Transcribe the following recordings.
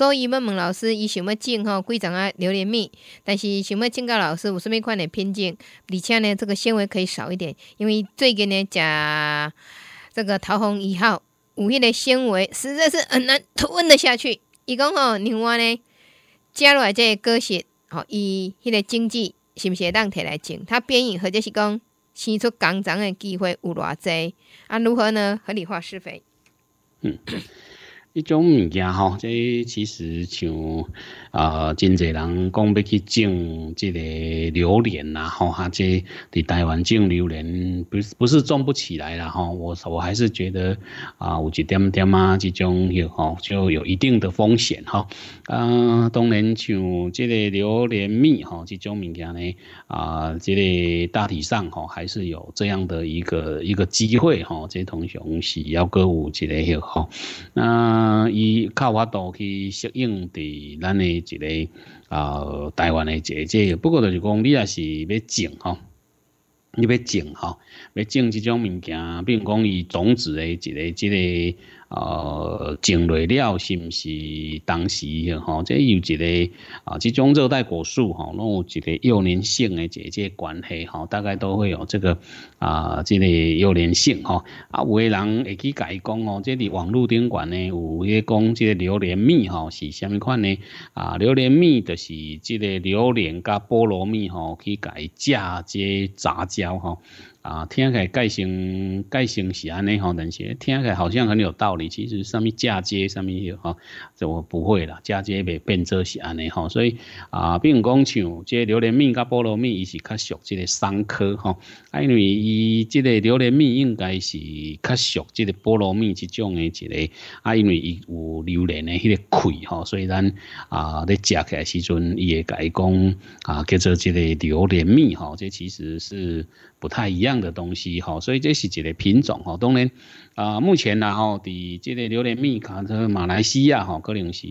所以问问老师，伊想要种吼几丛啊榴莲蜜，但是想要种个老师，有什物款的偏种，而且呢，这个纤维可以少一点，因为最近呢，食这个桃红一号五月的纤维实在是很难吞得下去。一共吼，另外呢，加入这果实吼，伊迄个经济是不是会当摕来种？它变异或者是讲，新出刚长的机会有偌侪啊？如何呢？合理化施肥。一种物件吼，这其实像啊，真侪人讲要去种这个榴莲呐吼，或者在台湾种榴莲，不是不是种不起来了吼。我我还是觉得啊，有一点点啊，这种有吼就有一定的风险哈。啊，当然像这个榴莲蜜吼，这种物件呢啊，这个大体上吼还是有这样的一个一个机会哈。这同学喜要歌舞之类有吼，那。嗯，伊靠法度去适应伫咱诶一个啊台湾诶即个，不过就是讲你也是要种吼，你要种吼，要种这种物件，比如讲伊种植诶一个即个。呃，种类了，是不是当时的吼？这有一个啊，即种热带果树吼，拢有一个幼年性的这些关系吼，大概都会有这个啊，这个幼年性吼。啊，有人会去改讲哦，这里网络顶员呢，有些讲这个榴莲蜜吼是虾米款呢？啊，榴莲蜜就是这个榴莲加菠萝蜜吼，去改嫁接杂交吼。啊，听起来改成改成是安尼吼，但是听起来好像很有道理。其实上面嫁接上面吼，这我不会啦，嫁接袂变做是安尼吼。所以啊，并唔讲像这榴莲蜜甲菠萝蜜，伊是较熟即个三科吼。啊，因为伊即个榴莲蜜应该是较熟即个菠萝蜜即种诶一个，啊，因为伊有榴莲诶迄个葵吼，所以咱啊咧食起来时阵伊会改讲啊，叫做即个榴莲蜜吼，即其实是。不太一样的东西哈，所以这是一个品种哈，当然。啊，目前呢，吼，伫即个榴莲蜜，卡个马来西亚，吼，可能是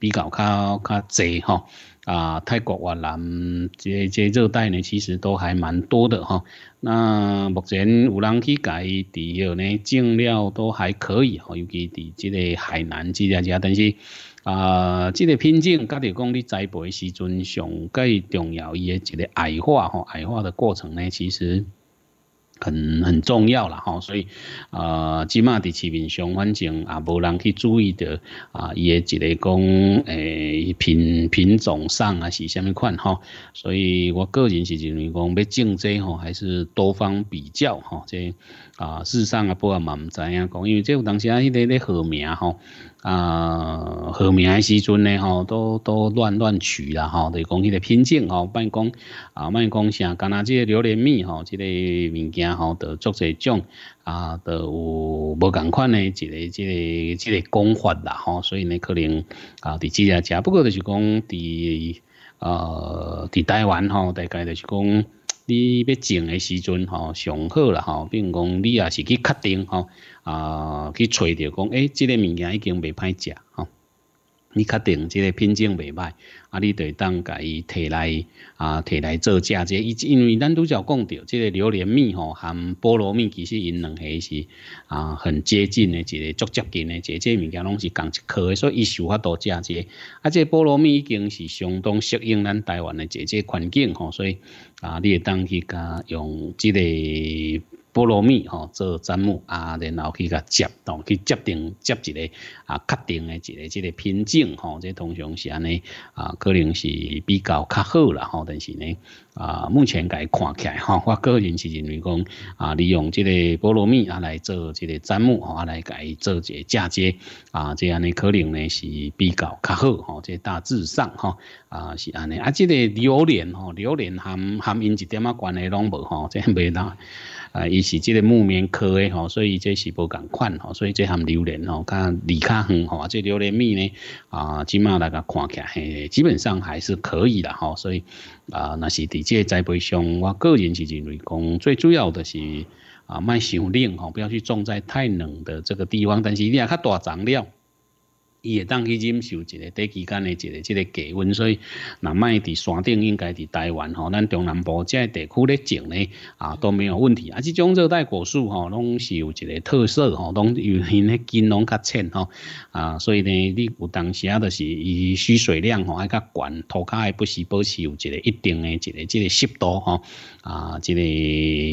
比较较较济吼。啊，泰国越南，即即热带呢，其实都还蛮多的吼。那目前有人去改，伫二呢，种料都还可以吼，尤其伫即个海南之类些，但是啊，即个品种，甲己讲你栽培时阵上计重要，伊个一个矮化吼，矮化的过程呢，其实。很很重要了哈，所以啊，即卖伫市面上反正也无人去注意的啊，伊诶一个讲诶品品种上啊是虾米款哈，所以我个人是认为讲要竞争吼，还是多方比较哈，即啊事实上也不也蛮唔知影讲，因为即有当时啊，迄个咧好名吼。啊，和名的时阵呢，吼，都都乱乱取啦，吼，就讲迄个品种吼，办讲啊，办讲啥，干那即个榴莲蜜吼，即个物件吼，就做侪种啊，著有无共款的一个、一个、一个讲法啦，吼，所以呢，可能啊，伫即个食，不过就是讲伫呃，伫台湾吼，大概就是讲。你要种的时阵吼，上好啦吼。并讲，你也是去确定吼，啊，去找着讲，哎，这个物件已经未歹食吼。你确定即个品种袂歹，啊，你会当甲伊摕来啊，摕来做嫁接。伊因为咱拄有讲着，即个榴莲蜜吼含菠萝蜜，其实因两下是啊很接近的，一个足接近的，即这物件拢是共一颗，所以伊有法多嫁接。啊，即菠萝蜜已经是相当适应咱台湾的这这环境吼，所以啊，你会当去甲用即个。菠萝蜜吼做砧木啊，然后去甲接，当去接定接一个啊，确定的一个这个品种吼，这通常是安尼啊，可能是比较较好啦吼。但是呢啊，目前解看起来吼，我个人是认为讲啊，利用这个菠萝蜜啊来做这个砧木吼，来解做些嫁接啊，这样呢可能呢是比较较好吼。这大致上哈啊是安尼啊，这个榴莲吼，榴莲含含因一点啊关系拢无吼，这袂大。啊，伊是即个木棉科诶吼，所以这是无共款吼，所以这项榴莲吼，较离较远吼这榴莲蜜呢啊，即码大家看起来嘿，基本上还是可以的吼，所以啊，那是伫界栽培上，我个人是认为讲，最主要的是啊，卖想冷吼，不要去种在太冷的这个地方，但是你也较大长料。伊会当去忍受一个短期间的一个即个低温，所以那卖伫山顶应该伫台湾吼，咱中南部即个地区咧种咧啊都没有问题。啊，即种热带果树吼，拢是有一个特色吼，拢有因咧，根拢较浅吼。啊，所以呢，你有当时啊，著是伊需水量吼爱较悬，土卡也不时保时有一个一定的一个即个湿度吼。啊，即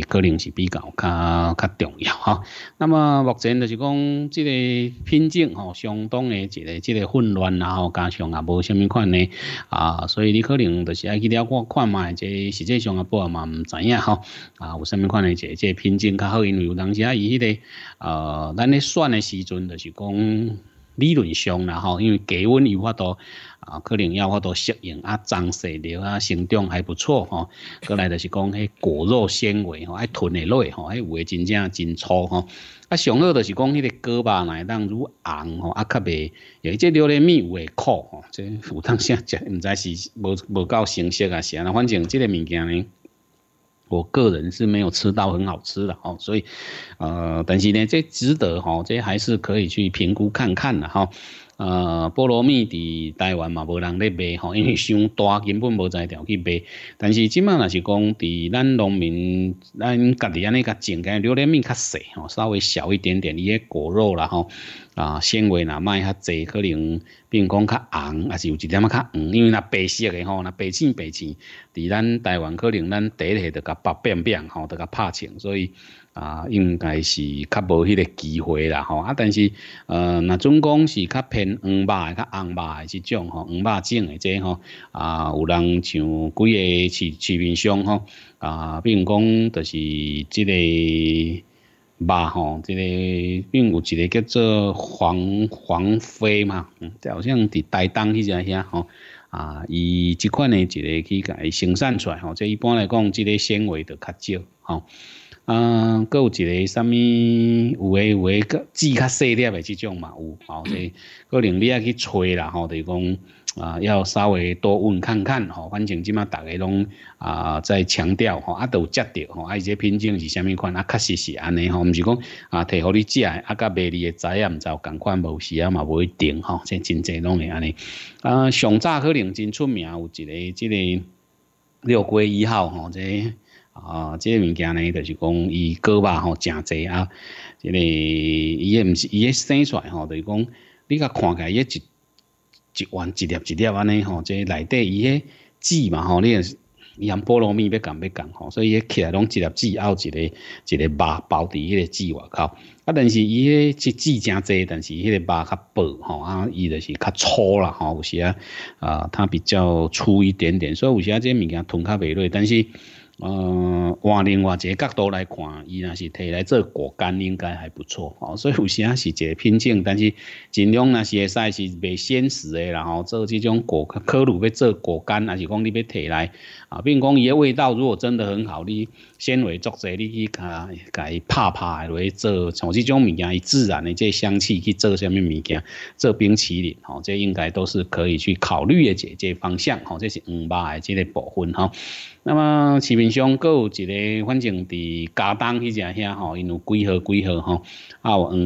个可能是比较较较重要吼。那么目前就是讲即个品种吼，相当的诶，即个混乱，然后加上也无虾米款呢，啊，所以你可能就是爱去了解看嘛，即实际上也不嘛唔知影吼，啊，有虾米款的即即品种较好，因为有当时啊伊迄个，呃，咱咧选的时阵就是讲理论上，然后因为低温有法度。啊，可能要好多适应啊，长势了啊，生长还不错吼。过来就是讲，迄果肉纤维吼，爱吞的类吼，迄味真正真粗哦。啊，上好就是讲，迄个胳膊内当如红吼，啊，较袂，一即榴莲蜜有会苦吼，即有当先食，毋知是无无够成熟啊啥尼，反正即个物件呢，我个人是没有吃到很好吃的哦，所以呃，但是呢，这值得吼，这还是可以去评估看看的哈。呃，菠萝蜜伫台湾嘛无人咧卖吼，因为伤大根本无在条去卖。但是即卖若是讲伫咱农民咱家己安尼甲种个榴莲蜜较细吼，稍微小一点点，伊个果肉啦吼啊纤维啦卖较济，可能并讲较红，也是有一点仔较黄，因为若白色个吼，若白青白青伫咱台湾可能咱第一着甲白变变吼，着甲拍清，所以。啊，应该是较无迄个机会啦，吼啊！但是，呃，那总讲是较偏黄诶，较红肉诶，即种吼，黄肉种诶，即吼啊，有人像几个市市面上吼啊，比如讲，就是即个肉吼，即个并有一个叫做黄黄飞嘛，好像伫台东迄只遐吼啊，伊即款诶，一个去甲伊生产出来吼，即一般来讲，即个纤维就较少吼。啊，搁有一个啥物，有诶有诶，较枝较细粒诶，即种嘛有，吼，即可能你爱去揣啦，吼，就是讲啊，要稍微多问看看，吼，反正即卖大家拢啊在强调，吼，啊都有接着，吼，啊，伊这品种是啥物款，啊，确实是安尼，吼，毋是讲啊，摕互你食，啊，甲卖你诶仔，也毋知有共款，无时啊嘛，无一定，吼，即真侪拢会安尼。啊，上早可能真出名，有一个即个六月一号，吼，即。啊，即个物件呢，就是讲伊果肉吼诚济啊，即个伊也毋是伊也生出来吼，就是讲你甲看起来伊一一碗一粒一粒安尼吼，即内底伊个籽嘛吼，你也是像菠萝蜜要共，要共吼，所以伊起来拢一粒籽，后一个一个肉包伫迄个籽外口。啊，但是伊个即籽诚济，但是迄个肉较薄吼，啊，伊就是较粗啦吼，有时啊，啊，它比较粗一点点，所以有时啊，即个物件吞较袂落，但是。嗯，换另外一个角度来看，伊若是摕来做果干应该还不错哦。所以有时仔是一个品种，但是尽量若是会使是买鲜食的，然后做即种果、如鲁，做果干，还是讲你要摕来啊，并讲伊的味道如果真的很好，你。纤维作者，你去甲甲伊拍拍去做，像这种物件，伊自然的这香气去做什么物件？做冰淇淋，吼，这应该都是可以去考虑的这这方向，吼，这是黄肉的这个部分，吼。那么市面上够有一个，反正伫加东迄只遐，吼，因有几号几号吼，啊有黄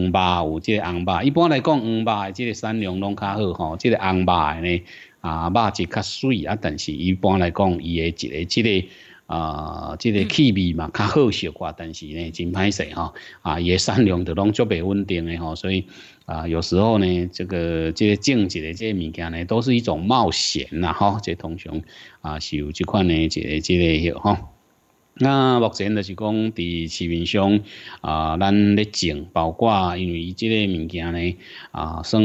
肉有这个红肉。一般来讲，黄肉的这个产量拢较好，吼，这个红肉的呢，啊肉质较水啊，但是一般来讲，伊的一个这个。啊，即个气味嘛较好消化，但是呢真歹食哈。啊，也产量的拢足袂稳定的吼，所以啊，有时候呢，这个这个种植的这些物件呢，都是一种冒险呐哈。这通常啊是有即款的这这个许哦那目前就是讲伫市面上啊，咱咧种，包括因为即个物件呢啊，算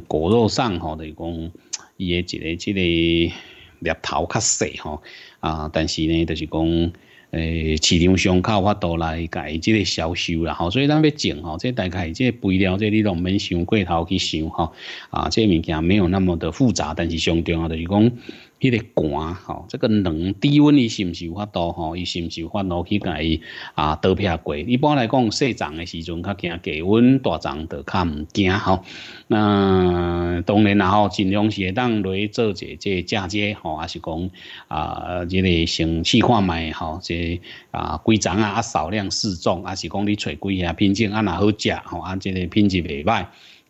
果肉上吼，就是讲伊诶一个即个。猎头较小吼，啊，但是呢，就是讲，诶，市场上靠法度来解即个销售啦，吼，所以咱要种吼，这大概这肥料这你拢免想过头去想吼，啊，这物件没有那么的复杂，但是上重要就是讲。迄个寒吼，这个冷低温伊是毋是有法度吼？伊是毋是有法度去甲伊啊倒劈过？一般来讲，细长诶时阵较惊低温，大长著较毋惊吼。那当然然后尽量是会当来做者即嫁接吼，还是讲啊即个先试看买吼，即啊规丛啊啊少量试种，还是讲你找几下品种啊若好食吼，啊即个品质袂歹。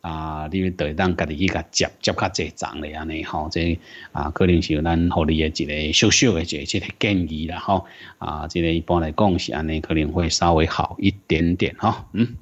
啊，你会当家己去甲接接较侪种嘞安尼吼，即啊可能是咱互你诶一个小小诶一个即个建议啦吼，啊即个一般来讲是安尼可能会稍微好一点点吼，嗯。